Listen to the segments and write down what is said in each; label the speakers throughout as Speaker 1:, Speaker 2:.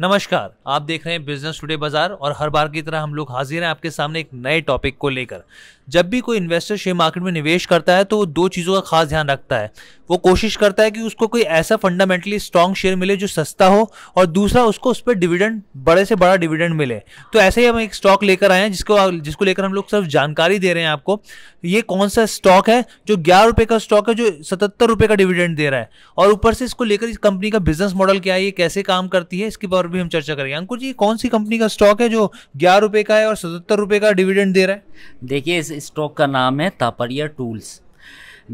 Speaker 1: नमस्कार आप देख रहे हैं बिजनेस टुडे बाजार और हर बार की तरह हम लोग हाजिर हैं आपके सामने एक नए टॉपिक को लेकर जब भी कोई इन्वेस्टर शेयर मार्केट में निवेश करता है तो वो दो चीज़ों का खास ध्यान रखता है वो कोशिश करता है कि उसको कोई ऐसा फंडामेंटली स्ट्रॉन्ग शेयर मिले जो सस्ता हो और दूसरा उसको उस पर डिविडेंड बड़े से बड़ा डिविडेंड मिले तो ऐसे ही हम एक स्टॉक लेकर आए हैं जिसको जिसको लेकर हम लोग सिर्फ जानकारी दे रहे हैं आपको ये कौन सा स्टॉक है जो ग्यारह रुपये का स्टॉक है जो सतहत्तर रुपये का डिविडेंड दे रहा है और ऊपर से इसको लेकर इस कंपनी का बिजनेस मॉडल क्या है ये कैसे काम करती है इसके बारे पर भी हम चर्चा करेंगे अंकुर जी कौन सी कंपनी का स्टॉक है जो ग्यारह रुपये का है और सतहत्तर रुपये का डिविडेंड दे रहा है देखिए इस स्टॉक का नाम है तापरिया टूल्स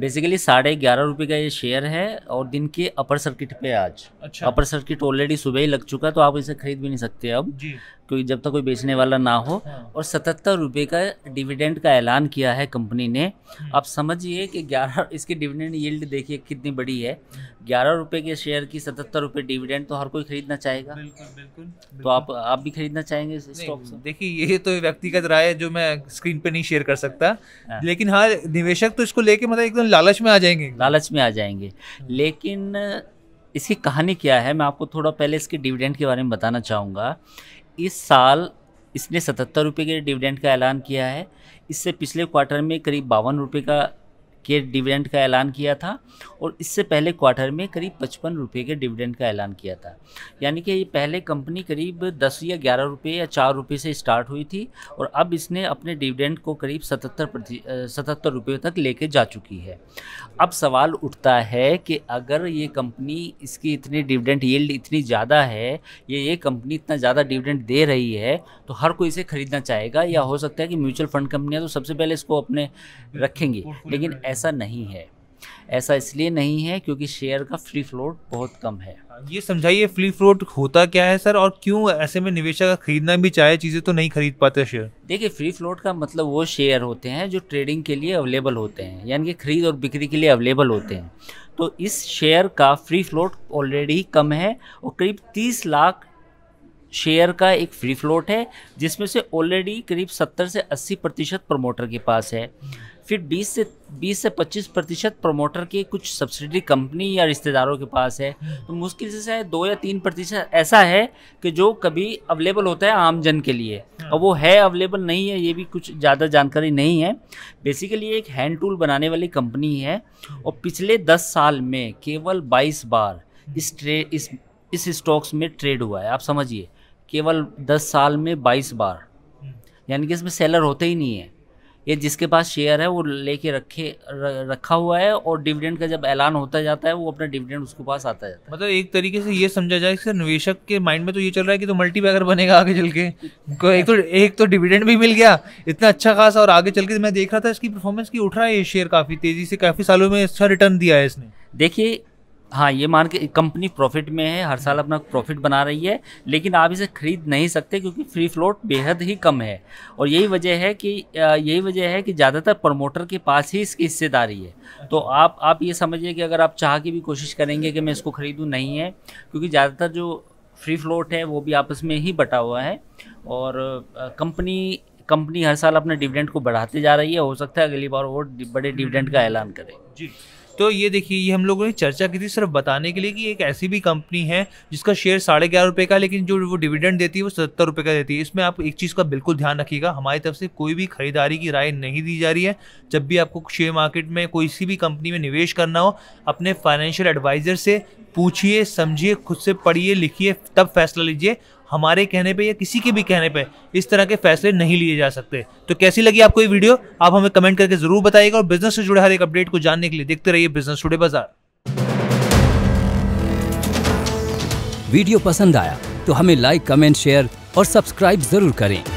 Speaker 1: बेसिकली साढ़े ग्यारह
Speaker 2: रुपये का ये शेयर है और दिन के अपर सर्किट पे आज अच्छा अपर सर्किट ऑलरेडी सुबह ही लग चुका है तो आप इसे खरीद भी नहीं सकते अब जी क्योंकि जब तक कोई बेचने हम्म। वाला ना हो हाँ। और सतहत्तर रुपये का डिविडेंड का ऐलान किया है कंपनी ने हम्म। आप समझिए कि ग्यारह इसकी डिविडेंड यील्ड देखिए कितनी बड़ी है हम्म। ग्यारह रुपये के शेयर की सतहत्तर रुपये डिविडेंड तो हर कोई खरीदना चाहेगा बिल्कुल बिल्कुल,
Speaker 1: तो आप आप भी खरीदना चाहेंगे स्टॉक देखिए ये तो व्यक्तिगत राय है जो मैं स्क्रीन पर नहीं शेयर कर सकता हाँ। लेकिन हाँ निवेशक तो इसको लेके मतलब एकदम लालच में आ जाएंगे
Speaker 2: लालच में आ जाएंगे हाँ। लेकिन इसकी कहानी क्या है मैं आपको थोड़ा पहले इसके डिविडेंड के बारे में बताना चाहूँगा इस साल इसने सतहत्तर रुपये के डिविडेंड का ऐलान किया है इससे पिछले क्वार्टर में करीब बावन रुपये का के डिविडेंड का ऐलान किया था और इससे पहले क्वार्टर में करीब पचपन रुपये के डिविडेंड का ऐलान किया था यानी कि ये पहले कंपनी करीब दस या ग्यारह रुपये या चार रुपये से स्टार्ट हुई थी और अब इसने अपने डिविडेंड को करीब सतहत्तर प्रति सतहत्तर रुपये तक लेके जा चुकी है अब सवाल उठता है कि अगर ये कंपनी इसकी इतनी डिविडेंड येल्ड इतनी ज़्यादा है या ये कंपनी इतना ज़्यादा डिविडेंड दे रही है तो हर कोई इसे ख़रीदना चाहेगा या हो सकता है कि म्यूचुअल फंड कंपनियाँ तो सबसे पहले इसको अपने रखेंगी लेकिन ऐसा नहीं है ऐसा इसलिए नहीं है क्योंकि शेयर का फ्री फ्लोट
Speaker 1: बहुत कम है हाँ, ये समझाइए फ्री फ्लोट होता क्या है सर और क्यों ऐसे में निवेशक खरीदना भी चाहे चीज़ें तो नहीं खरीद पाते शेयर
Speaker 2: देखिए फ्री फ्लोट का मतलब वो शेयर होते हैं जो ट्रेडिंग के लिए अवेलेबल होते हैं यानी कि खरीद और बिक्री के लिए अवेलेबल होते हैं तो इस शेयर का फ्री फ्लोट ऑलरेडी कम है और करीब तीस लाख शेयर का एक फ्री फ्लोट है जिसमें से ऑलरेडी करीब 70 से 80 प्रतिशत प्रमोटर के पास है फिर 20 से 20 से 25 प्रतिशत प्रमोटर के कुछ सब्सिडी कंपनी या रिश्तेदारों के पास है तो मुश्किल से शायद दो या तीन प्रतिशत ऐसा है कि जो कभी अवेलेबल होता है आम जन के लिए हाँ। और वो है अवेलेबल नहीं है ये भी कुछ ज़्यादा जानकारी नहीं है बेसिकली एक हैंड टूल बनाने वाली कंपनी है और पिछले दस साल में केवल बाईस बार इस ट्रे इस इस स्टॉक्स में ट्रेड हुआ है आप समझिए केवल दस साल में बाईस बार हम्म। यानी कि इसमें सेलर होते ही नहीं है ये जिसके पास शेयर है वो लेके रखे र, रखा हुआ है और डिविडेंड का जब
Speaker 1: ऐलान होता जाता है वो अपना डिविडेंड उसके पास आता जाता है मतलब एक तरीके से ये समझा जाए कि निवेशक के माइंड में तो ये चल रहा है कि तो मल्टी बैगर बनेगा आगे चल के एक तो एक तो डिविडेंड भी मिल गया इतना अच्छा खासा और आगे चल के मैं देख रहा था इसकी परफॉर्मेंस की उठ रहा है ये शेयर काफ़ी तेज़ी से काफ़ी सालों में अच्छा रिटर्न दिया है इसने देखिए हाँ ये मान के कंपनी प्रॉफिट में है हर साल अपना प्रॉफिट बना रही
Speaker 2: है लेकिन आप इसे खरीद नहीं सकते क्योंकि फ्री फ्लोट बेहद ही कम है और यही वजह है कि यही वजह है कि ज़्यादातर प्रमोटर के पास ही इसकी हिस्सेदारी है तो आप आप ये समझिए कि अगर आप चाह के भी कोशिश करेंगे कि मैं इसको ख़रीदूँ नहीं है क्योंकि ज़्यादातर जो फ्री फ्लोट है वो भी आपस में ही बटा हुआ है और कंपनी कंपनी हर साल अपने
Speaker 1: डिविडेंड को बढ़ाते जा रही है हो सकता है अगली बार वो बड़े डिविडेंड का ऐलान करे जी तो ये देखिए ये हम लोगों ने चर्चा की थी सिर्फ बताने के लिए कि एक ऐसी भी कंपनी है जिसका शेयर साढ़े ग्यारह रुपये का लेकिन जो वो डिविडेंड देती है वो सत्तर रुपये का देती है इसमें आप एक चीज़ का बिल्कुल ध्यान रखिएगा हमारी तरफ से कोई भी खरीदारी की राय नहीं दी जा रही है जब भी आपको शेयर मार्केट में कोई सी भी कंपनी में निवेश करना हो अपने फाइनेंशियल एडवाइज़र से पूछिए समझिए खुद से पढ़िए लिखिए तब फैसला लीजिए हमारे कहने पे या किसी के भी कहने पे इस तरह के फैसले नहीं लिए जा सकते तो कैसी लगी आपको ये वीडियो आप हमें कमेंट करके जरूर बताइएगा और बिजनेस से जुड़े हर एक अपडेट को जानने के लिए देखते रहिए बिजनेस टुडे बाजार
Speaker 2: वीडियो पसंद आया तो हमें लाइक कमेंट शेयर और सब्सक्राइब जरूर करें